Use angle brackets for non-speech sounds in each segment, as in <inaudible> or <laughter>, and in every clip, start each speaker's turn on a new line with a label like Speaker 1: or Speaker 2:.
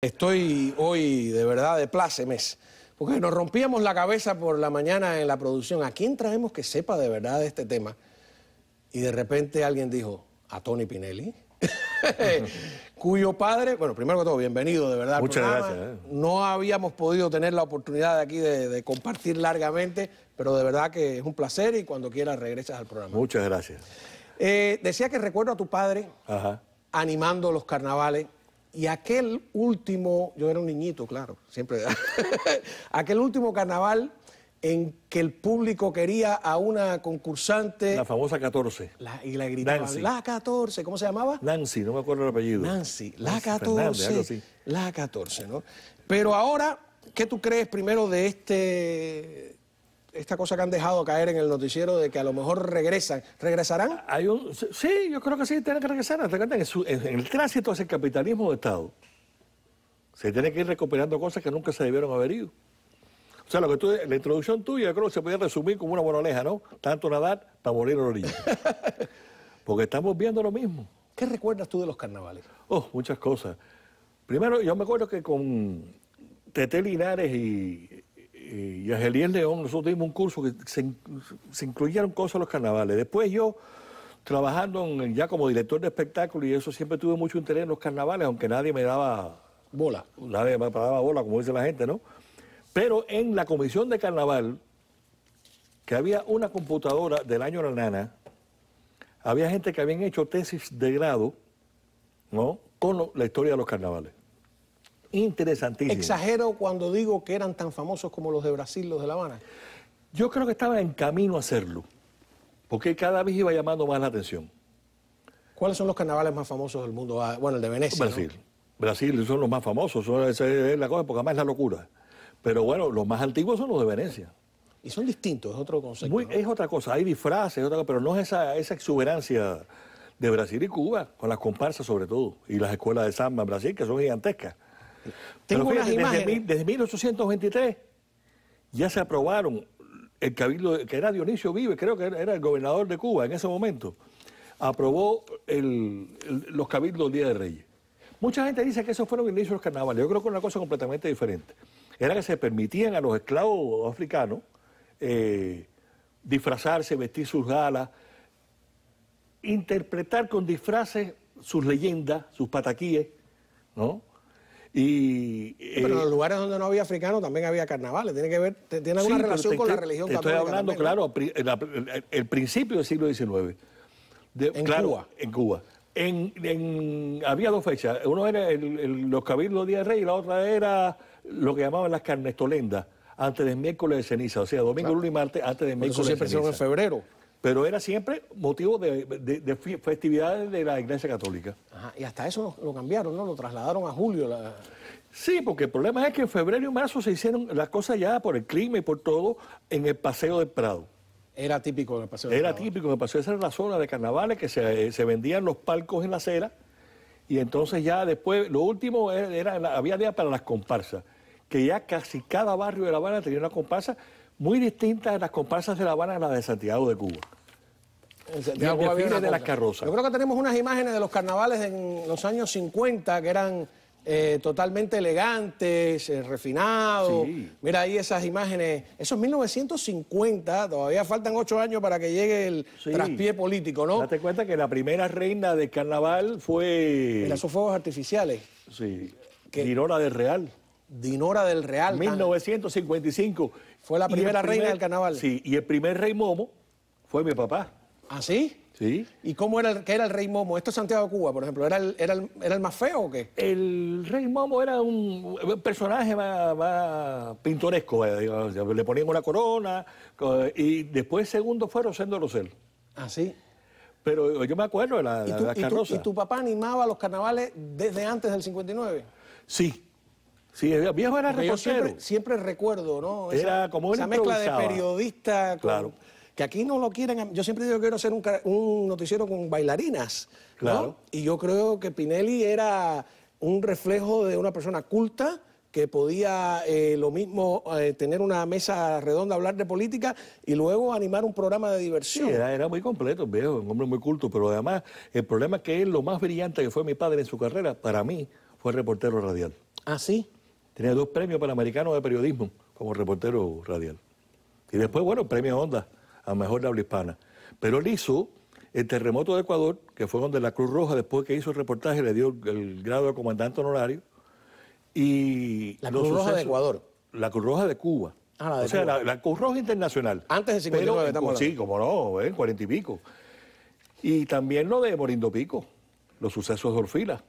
Speaker 1: Estoy hoy de verdad de mes, porque nos rompíamos la cabeza por la mañana en la producción. ¿A quién traemos que sepa de verdad de este tema? Y de repente alguien dijo, a Tony Pinelli, <laughs> cuyo padre, bueno, primero que todo, bienvenido de verdad. Muchas gracias. Eh. No habíamos podido tener la oportunidad de aquí de, compartir largamente, pero de verdad que es un placer y cuando quieras regresas al programa. Muchas gracias. Eh, decía que recuerdo a tu padre animando los carnavales y aquel último, yo era un niñito, claro, siempre, <laughs> aquel último carnaval en que el público quería a una concursante. La famosa 14. y la gritaban, la 14, ¿cómo se llamaba? Nancy, no me acuerdo el apellido. Nancy, la 14. la 14, ¿no? Pero ahora, ¿qué tú crees primero de este esta cosa que han dejado caer en el noticiero de que a lo mejor regresan. ¿Regresarán? sí, yo creo que sí, tienen que regresar. En, en, el tránsito hacia el capitalismo de Estado se tienen que ir recuperando cosas que nunca se debieron haber ido. O sea, que la introducción tuya creo que se podía resumir como una moraleja, ¿no? Tanto nadar para morir en la orilla. <laughs> Porque estamos viendo lo mismo. ¿Qué recuerdas tú de los carnavales? Oh, muchas cosas. Primero, yo me acuerdo que con Tete Linares y eh, y a León, nosotros dimos un curso que se, incluyeron cosas los carnavales. Después yo, trabajando ya como director de espectáculo y eso, siempre tuve mucho interés en los carnavales, aunque nadie me daba... Bola. Nadie me daba bola, como dice la gente, ¿no? Pero en la comisión de carnaval, que había una computadora del año La Nana, había gente que habían hecho tesis de grado, ¿no? Con la historia de los carnavales interesantísimo. ¿Exagero cuando digo que eran tan famosos como los de Brasil, los de La Habana? Yo creo que estaba en camino a hacerlo, porque cada vez iba llamando más la atención. ¿Cuáles son los carnavales más famosos del mundo? Ah, bueno, el de Venecia. Brasil. Brasil son los más famosos, es la cosa, porque además es la locura. Pero bueno, los más antiguos son los de Venecia. Y son distintos, es otro concepto. Es otra cosa, hay disfraces, otra cosa, pero no es esa, esa exuberancia de Brasil y Cuba, con las comparsas sobre todo, y las escuelas de samba en Brasil, que son gigantescas
Speaker 2: desde,
Speaker 1: 1823 ya se aprobaron el cabildo, que era Dionisio Vive, creo que era, el gobernador de Cuba en ese momento, aprobó los cabildos Día de Reyes. Mucha gente dice que esos fueron los inicios de los carnavales. Yo creo que es una cosa completamente diferente. Era que se permitían a los esclavos africanos eh, disfrazarse, vestir sus galas, interpretar con disfraces sus leyendas, sus pataquíes, ¿no? Y, pero en eh, los lugares donde no había africano también había carnavales. Tiene que ver, tiene alguna relación con la religión te Estoy hablando, claro, el, principio del siglo XIX. De, en Cuba. En Cuba. había dos fechas. Uno era el, los cabildos Día Rey y la otra era lo que llamaban las carnestolendas, antes del miércoles de ceniza, o sea, domingo, lunes y martes, antes del miércoles de ceniza. en febrero pero era siempre motivo de, festividades de la Iglesia Católica. y hasta eso lo, cambiaron, ¿no? Lo trasladaron a julio. Sí, porque el problema es que en febrero y marzo se hicieron las cosas ya por el clima y por todo en el Paseo del Prado. Era típico en el Paseo del Prado. Era típico en el Paseo, esa era la zona de carnavales que se, vendían los palcos en la acera y entonces ya después, lo último era, había día para las comparsas, que ya casi cada barrio de La Habana tenía una comparsa muy distinta de las comparsas de La Habana a las de Santiago de Cuba. de las carrozas. Yo creo que tenemos unas imágenes de los carnavales en los años 50 que eran eh, totalmente elegantes, eh, refinados. Mira ahí esas imágenes. ...esos 1950, todavía faltan ocho años para que llegue el traspié político, ¿no? Date cuenta que la primera reina del carnaval fue... Mira, esos fuegos artificiales. Sí, Dinora del Real. Dinora del Real. 1955. Fue la primera reina del carnaval. Sí, y el primer rey Momo fue mi papá. ¿Ah, sí? Sí. ¿Y cómo era el, qué era el rey Momo? Esto es Santiago de Cuba, por ejemplo. ¿Era el, era el, más feo o qué? El rey Momo era un, personaje más, pintoresco. Le ponían una corona y después segundo fue Rosendo Rosel. ¿Ah, sí? Pero yo me acuerdo de la, ¿Y ¿Y tu papá animaba los carnavales desde antes del 59? Sí, Sí, Viejo era reportero. siempre, recuerdo, ¿no? era como una mezcla de periodista. claro. Que aquí no lo quieren. Yo siempre digo que quiero hacer un, noticiero con bailarinas. Claro. Y yo creo que Pinelli era un reflejo de una persona culta que podía eh, lo mismo eh, tener una mesa redonda, hablar de política y luego animar un programa de diversión. era, muy completo, viejo, un hombre muy culto, pero además el problema es que él, lo más brillante que fue mi padre en su carrera, para mí, fue reportero radial. Ah, sí. Tenía dos premios panamericanos de periodismo como reportero radial. Y después, bueno, premio Onda a mejor habla hispana. Pero él hizo el terremoto de Ecuador, que fue donde la Cruz Roja, después que hizo el reportaje, le dio el, grado de comandante honorario. Y la Cruz Roja de Ecuador. La Cruz Roja de Cuba. Ah, la de o sea, La, Cruz Roja Internacional. Antes de 59 pero, Sí, como no, en eh, 40 y pico. Y también lo de Morindo Pico, los sucesos de Orfila.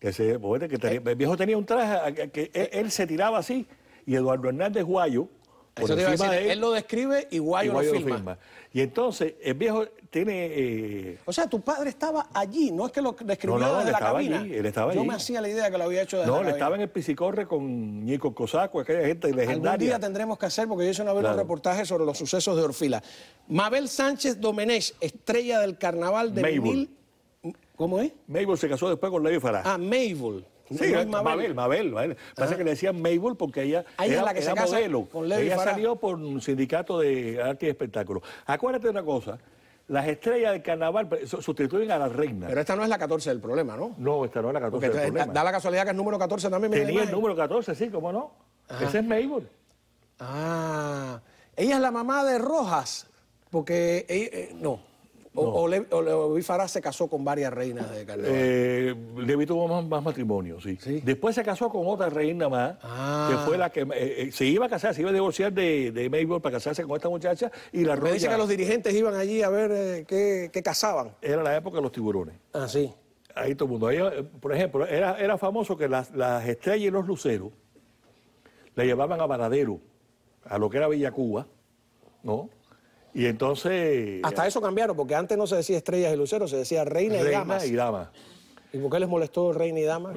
Speaker 1: Que se, que eh. el viejo tenía un traje que él, se tiraba así y Eduardo Hernández Guayo.
Speaker 2: él, lo
Speaker 1: describe y Guayo, lo, firma. Y entonces el viejo tiene. Eh, o sea, tu padre estaba allí, no es que lo describió no, él la estaba cabina. No Yo me hacía la idea que lo había hecho No, él estaba en el piscicorre con Nico Cosaco, aquella gente legendaria. Algún día tendremos que hacer, porque yo hice una vez un reportaje sobre los sucesos de Orfila. Mabel Sánchez Domenech, estrella del carnaval de mil... ¿Cómo es? Mabel se casó después con Levi Farah. Ah, Mabel. Sí, Mabel, Mabel, Mabel. Pasa ah. que le decían Mabel porque ella, era, la que se modelo. ella salió por un sindicato de arte y espectáculo. Acuérdate de una cosa. Las estrellas del carnaval sustituyen a las reinas. Pero esta no es la 14 del problema, ¿no? No, esta no es la 14 del problema. Da, la casualidad que el número 14 también me Tenía el número 14, sí, ¿cómo no? Esa Ese es Mabel. Ah, ella es la mamá de Rojas, porque... Eh, no, o, se casó con varias reinas de carnaval. Eh, Levi tuvo más, matrimonios, matrimonio, sí. Después se casó con otra reina más, que ah. fue la que eh, eh, se iba a casar, se iba a divorciar de, de Mabel para casarse con esta muchacha. y la Me dice que los dirigentes iban allí a ver eh, qué, casaban. Era la época de los tiburones. Ah, sí. Ahí todo el mundo. por ejemplo, era, era famoso que las, estrellas y los luceros le llevaban a Varadero, a lo que era Villa Cuba, ¿no? Y entonces... Hasta eso cambiaron, porque antes no se decía estrellas y luceros, se decía reina, y damas. y Dama. ¿Y por qué les molestó reina y dama?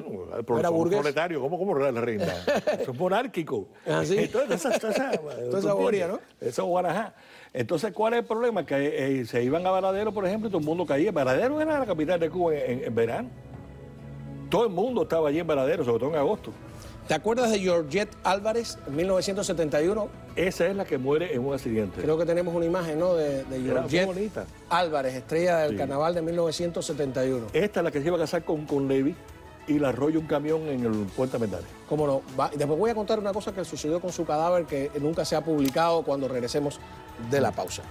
Speaker 1: ¿Era burgués? ¿cómo, cómo la reina? <laughs> Eso es monárquico. Así. Ah, entonces, <laughs> ¿no? Eso Entonces, ¿cuál es el problema? Que eh, se iban a Varadero, por ejemplo, y todo el mundo caía. Varadero era la capital de Cuba en verano todo el mundo estaba allí en Varadero, sobre todo en agosto. ¿Te acuerdas de Georgette Álvarez en 1971? Esa es la que muere en un accidente. Creo que tenemos una imagen, ¿no? De, Georgette Álvarez, estrella del carnaval de 1971. Esta es la que se iba a casar con, con Levy y la arrolla un camión en el Puente Metales. Cómo no. después voy a contar una cosa que sucedió con su cadáver que nunca se ha publicado cuando regresemos de la pausa.